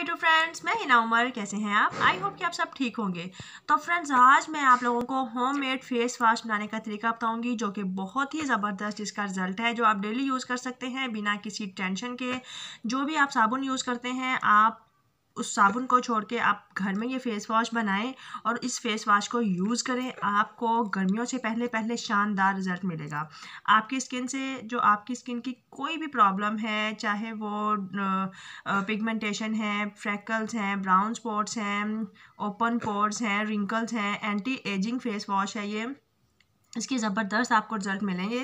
hi to friends मैं हिना उमर कैसे हैं आप आई होप कि आप सब ठीक होंगे तो फ्रेंड्स आज मैं आप लोगों को होममेड फेस वाश बनाने का तरीका बताऊंगी जो कि बहुत ही ज़बरदस्त इसका रिजल्ट है जो आप डेली यूज़ कर सकते हैं बिना किसी टेंशन के जो भी आप साबुन यूज़ करते हैं आप उस साबुन को छोड़ के आप घर में ये फेस वॉश बनाएं और इस फेस वॉश को यूज़ करें आपको गर्मियों से पहले पहले शानदार रिजल्ट मिलेगा आपकी स्किन से जो आपकी स्किन की कोई भी प्रॉब्लम है चाहे वो पिगमेंटेशन है फ्रैकल्स हैं ब्राउन स्पॉट्स हैं ओपन पोर्स हैं रिंकल्स हैं एंटी एजिंग फेस वॉश है ये इसके ज़बरदस्त आपको रिजल्ट मिलेंगे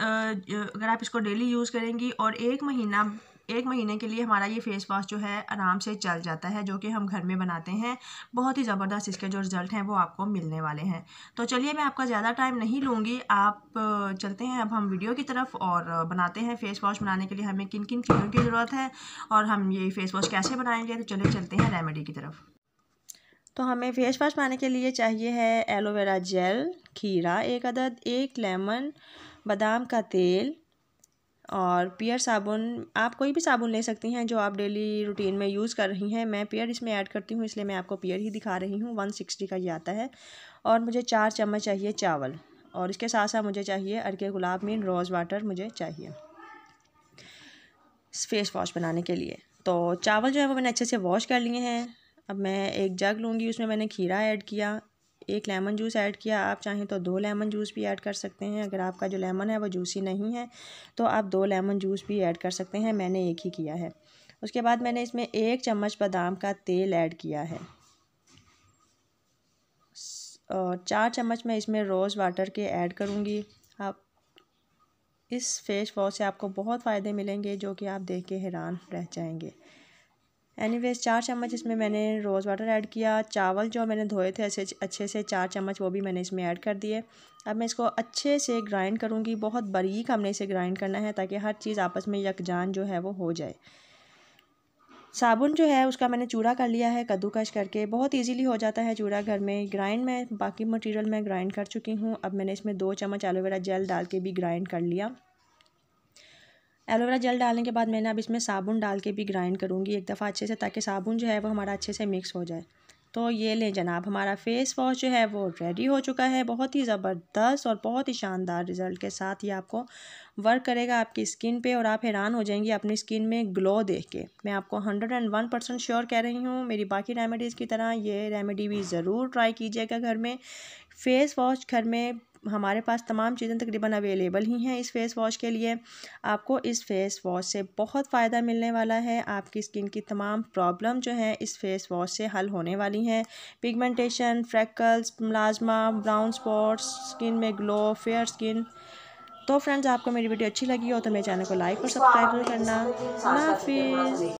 अगर आप इसको डेली यूज़ करेंगी और एक महीना एक महीने के लिए हमारा ये फेस वॉश जो है आराम से चल जाता है जो कि हम घर में बनाते हैं बहुत ही ज़बरदस्त इसके जो रिज़ल्ट हैं वो आपको मिलने वाले हैं तो चलिए मैं आपका ज़्यादा टाइम नहीं लूँगी आप चलते हैं अब हम वीडियो की तरफ और बनाते हैं फेस वॉश बनाने के लिए हमें किन किन चीज़ों की ज़रूरत है और हम ये फेस वॉश कैसे बनाएंगे तो चलिए चलते हैं रेमेडी की तरफ तो हमें फेस वॉश बनाने के लिए चाहिए है एलोवेरा जेल खीरा एक अदद एक लेमन बादाम का तेल और पियर साबुन आप कोई भी साबुन ले सकती हैं जो आप डेली रूटीन में यूज़ कर रही हैं मैं पियर इसमें ऐड करती हूँ इसलिए मैं आपको पियर ही दिखा रही हूँ वन सिक्सटी का ये आता है और मुझे चार चम्मच चाहिए चावल और इसके साथ साथ मुझे चाहिए अरके गुलाब मीन रोज़ वाटर मुझे चाहिए फेस वॉश बनाने के लिए तो चावल जो है वो मैंने अच्छे से वॉश कर लिए हैं अब मैं एक जग लूँगी उसमें मैंने खीरा ऐड किया एक लेमन जूस ऐड किया आप चाहें तो दो लेमन जूस भी ऐड कर सकते हैं अगर आपका जो लेमन है वो जूसी नहीं है तो आप दो लेमन जूस भी ऐड कर सकते हैं मैंने एक ही किया है उसके बाद मैंने इसमें एक चम्मच बादाम का तेल ऐड किया है और चार चम्मच मैं इसमें रोज़ वाटर के ऐड करूँगी आप इस फेस वॉश से आपको बहुत फ़ायदे मिलेंगे जो कि आप देख के हैरान रह जाएंगे एनीवेज चार चम्मच इसमें मैंने रोज़ वाटर ऐड किया चावल जो मैंने धोए थे अच्छे अच्छे से चार चम्मच वो भी मैंने इसमें ऐड कर दिए अब मैं इसको अच्छे से ग्राइंड करूँगी बहुत बारीक हमने इसे ग्राइंड करना है ताकि हर चीज़ आपस में यकजान जो है वो हो जाए साबुन जो है उसका मैंने चूड़ा कर लिया है कद्दूकश करके बहुत इजीली हो जाता है चूड़ा घर में ग्राइंड में बाकी मटेरियल मैं ग्राइंड कर चुकी हूँ अब मैंने इसमें दो चम्मच एलोवेरा जेल डाल के भी ग्राइंड कर लिया एलोवेरा जेल डालने के बाद मैंने अब इसमें साबुन डाल के भी ग्राइंड करूँगी एक दफ़ा अच्छे से ताकि साबुन जो है वो हमारा अच्छे से मिक्स हो जाए तो ये लें जनाब हमारा फेस वॉश जो है वो रेडी हो चुका है बहुत ही ज़बरदस्त और बहुत ही शानदार रिज़ल्ट के साथ ये आपको वर्क करेगा आपकी स्किन पे और आप हैरान हो जाएंगी अपनी स्किन में ग्लो देख के मैं आपको hundred and one percent sure कह रही हूँ मेरी बाकी रेमेडीज़ की तरह ये रेमेडी भी ज़रूर ट्राई कीजिएगा घर में फेस वॉश घर में हमारे पास तमाम चीज़ें तकरीबन अवेलेबल ही हैं इस फेस वॉश के लिए आपको इस फेस वॉश से बहुत फ़ायदा मिलने वाला है आपकी स्किन की तमाम प्रॉब्लम जो है इस फेस वॉश से हल होने वाली हैं pigmentation freckles melasma brown spots skin में ग्लो फेयर स्किन तो फ्रेंड्स आपको मेरी वीडियो अच्छी लगी हो तो मेरे चैनल को लाइक और सब्सक्राइब जरूर करना हाफिज़